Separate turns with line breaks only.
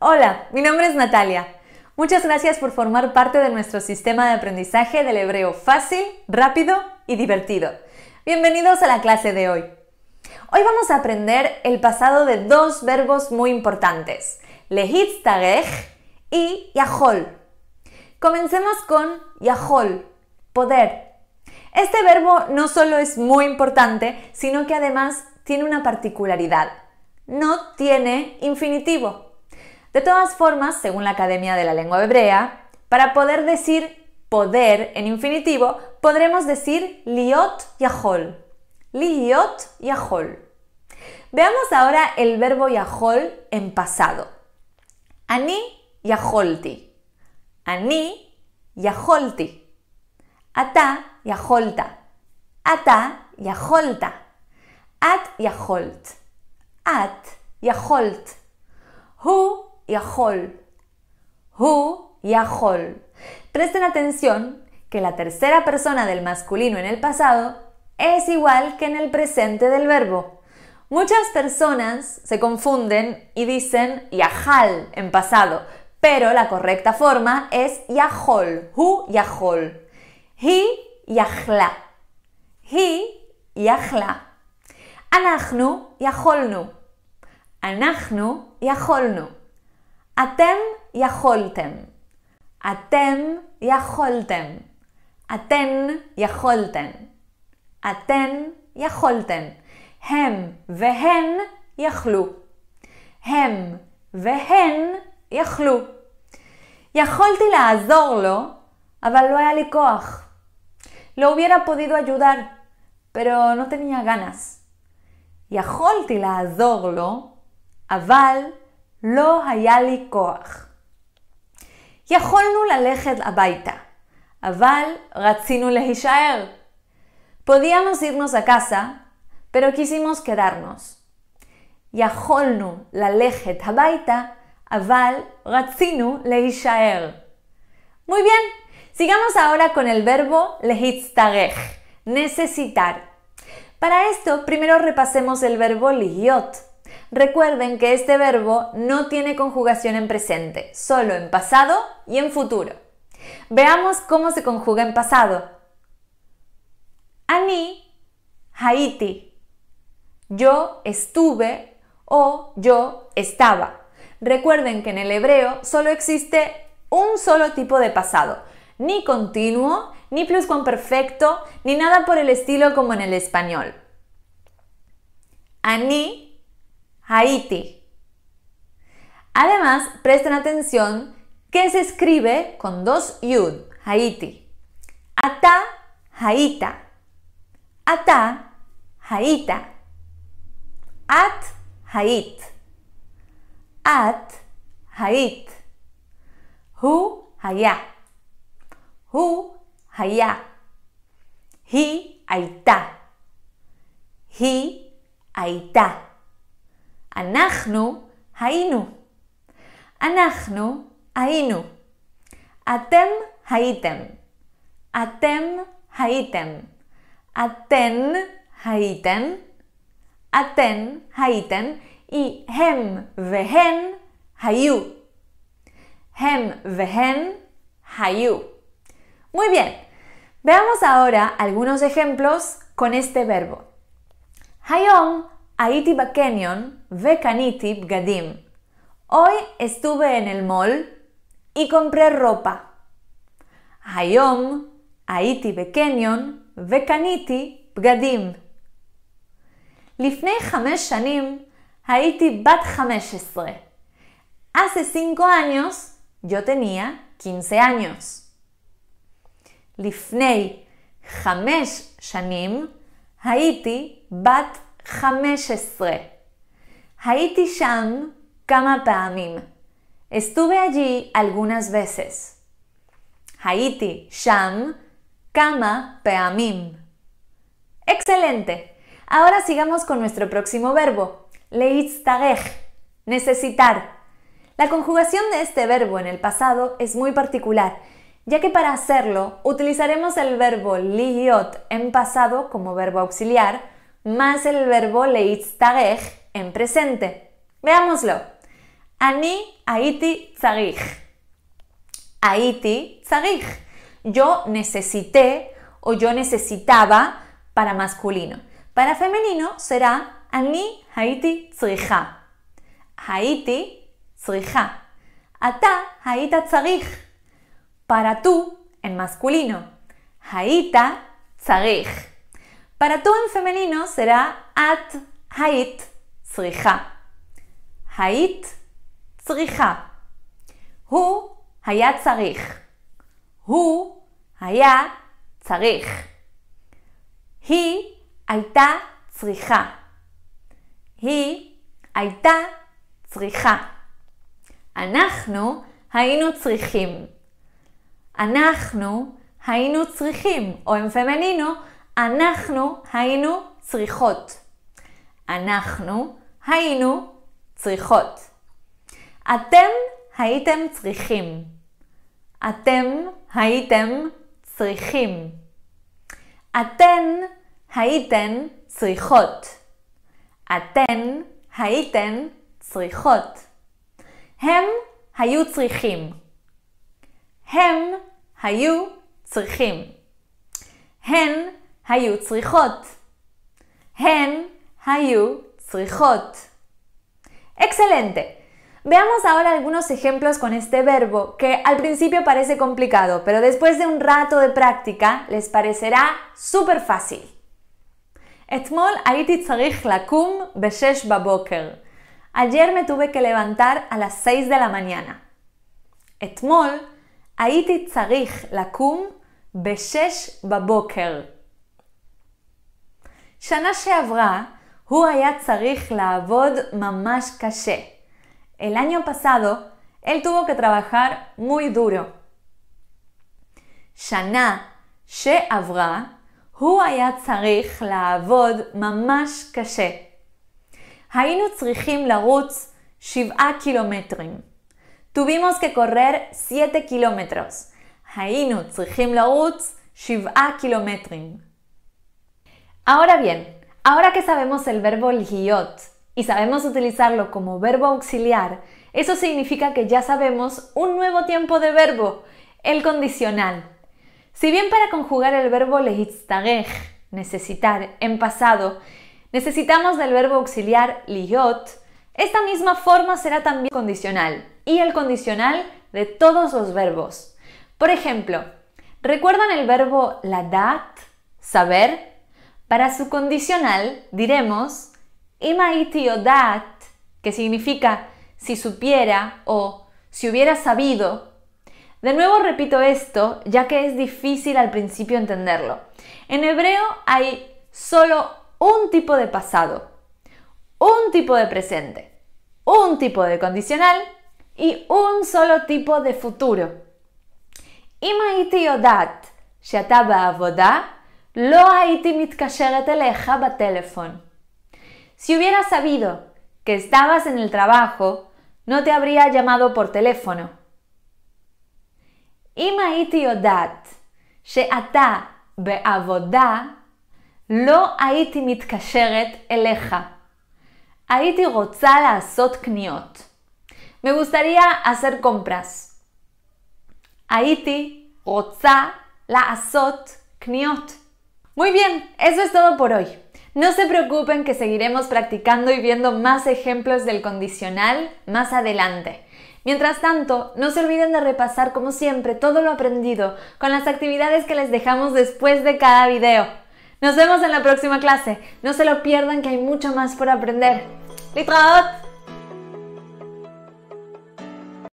Hola, mi nombre es Natalia. Muchas gracias por formar parte de nuestro sistema de aprendizaje del hebreo fácil, rápido y divertido. Bienvenidos a la clase de hoy. Hoy vamos a aprender el pasado de dos verbos muy importantes, lehitztagej y yahol. Comencemos con yahol, poder. Este verbo no solo es muy importante, sino que además tiene una particularidad. No tiene infinitivo. De todas formas, según la Academia de la Lengua Hebrea, para poder decir poder en infinitivo, podremos decir liot yahol. Liot yahol. Veamos ahora el verbo yahol en pasado. Ani yaholti. Ani yaholti. Ata yaholta. Ata yaholta. At yaholt. At yaholt. Hu yahol. Hu yahol. Presten atención que la tercera persona del masculino en el pasado es igual que en el presente del verbo. Muchas personas se confunden y dicen yajal en pasado, pero la correcta forma es yajol. hu yajol. Hi yajla. Hi yajla. Anachnu yajolnu. Anachnu yajolnu. אתם יכולתם. אתם יכולתם. אתן יכולתן. אתן יכולתן. הם והן יכלו. הם והן יכלו. יכולתי לעזור לו, אבל לא היה לי כוח. לא hubiera פודידו אג'ודר, פרו no tenía ganas. יכולתי לעזור לו, אבל Lo hayali koach. la abaita. Aval razinu lehishael. Podíamos irnos a casa, pero quisimos quedarnos. Yajolnu Lalechet la abaita. Aval razinu lehishael. Muy bien, sigamos ahora con el verbo lehit necesitar. Para esto, primero repasemos el verbo liyot. Recuerden que este verbo no tiene conjugación en presente, solo en pasado y en futuro. Veamos cómo se conjuga en pasado. Ani, Haiti. Yo estuve o yo estaba. Recuerden que en el hebreo solo existe un solo tipo de pasado, ni continuo, ni pluscuamperfecto, ni nada por el estilo como en el español. Ani Haití. Además, presten atención que se escribe con dos yud, Haití. Ata, Haita. Ata, Haita. At, Hait. At, Hait. Hu, Haya. Hu, Haya. Hi, Haita. Hi, Haita. Anachnu hainu. Anachnu hainu. Atem haitem. Atem haitem. Aten haitem. Aten haiten. Y hem vehen hayu. Hem vehen hayu. Muy bien. Veamos ahora algunos ejemplos con este verbo. hayon. Haiti ve וקניתי Bgadim. Hoy estuve en el mall y compré ropa. Hayom, Haiti Bekenyon, Bekaniti, Bgadim. Lifnei shanim Haiti Bat Hameshesre. Hace cinco años yo tenía 15 años. Lifnei shanim Haiti Bat 15. Haiti sham kama peamim Estuve allí algunas veces. Haiti sham kama peamim Excelente. Ahora sigamos con nuestro próximo verbo, leitztarech, necesitar. La conjugación de este verbo en el pasado es muy particular, ya que para hacerlo utilizaremos el verbo liyot en pasado como verbo auxiliar más el verbo leitztarej en presente. Veámoslo. Ani haiti tsagig. Haiti tzarich. Yo necesité o yo necesitaba para masculino. Para femenino será ani haiti tzricha. Haiti tzricha. Ata haita tzarich. Para tú en masculino. Haita tzarich. Para tú en femenino será at hait צריכה. היית צריכה. הוא היה צריך. הוא היה צריך. היא הייתה צריכה. היא הייתה צריכה. אנחנו היינו צריכים. אנחנו היינו צריכים, או en femenino, אנחנו היינו צריכות. אנחנו היינו צריכות. אתם הייתם צריכים. אתם הייתם צריכים. אתן הייתן צריכות. אתן הייתן צריכות. הם היו צריכים. הם היו צריכים. הן Hayu צריכות. Hen hayu צריכות. Excelente. Veamos ahora algunos ejemplos con este verbo, que al principio parece complicado, pero después de un rato de práctica les parecerá súper fácil. mol la lakum beshesh baboker. Ayer me tuve que levantar a las 6 de la mañana. mol הייתי la lakum beshesh baboker. Shana Shevra huayat sa la avod mamash kashet. El año pasado él tuvo que trabajar muy duro. Shana Shevra huayat sa rij la avod mamash kashé. Hainuts Rijim laguts shiv a kilometring. Tuvimos que correr siete kilómetros. Hainuts Rijim laguts shiv a kilometring. Ahora bien, ahora que sabemos el verbo liyot y sabemos utilizarlo como verbo auxiliar, eso significa que ya sabemos un nuevo tiempo de verbo, el condicional. Si bien para conjugar el verbo lehitztagej, necesitar, en pasado, necesitamos del verbo auxiliar liot, esta misma forma será también condicional y el condicional de todos los verbos. Por ejemplo, ¿recuerdan el verbo la dat, saber? Para su condicional diremos imaitiodat, que significa si supiera o si hubiera sabido. De nuevo repito esto, ya que es difícil al principio entenderlo. En hebreo hay solo un tipo de pasado, un tipo de presente, un tipo de condicional y un solo tipo de futuro. odat shataba avodah, lo haití mit kasheret eleja ba teléfono. Si hubiera sabido que estabas en el trabajo, no te habría llamado por teléfono. Y maití odat, she ata be lo haití mit kasheret eleja. Haití goza la azot kniot. Me gustaría hacer compras. Haití goza la azot kniot. Muy bien, eso es todo por hoy. No se preocupen que seguiremos practicando y viendo más ejemplos del condicional más adelante. Mientras tanto, no se olviden de repasar como siempre todo lo aprendido con las actividades que les dejamos después de cada video. Nos vemos en la próxima clase. No se lo pierdan que hay mucho más por aprender. ¡Litraot!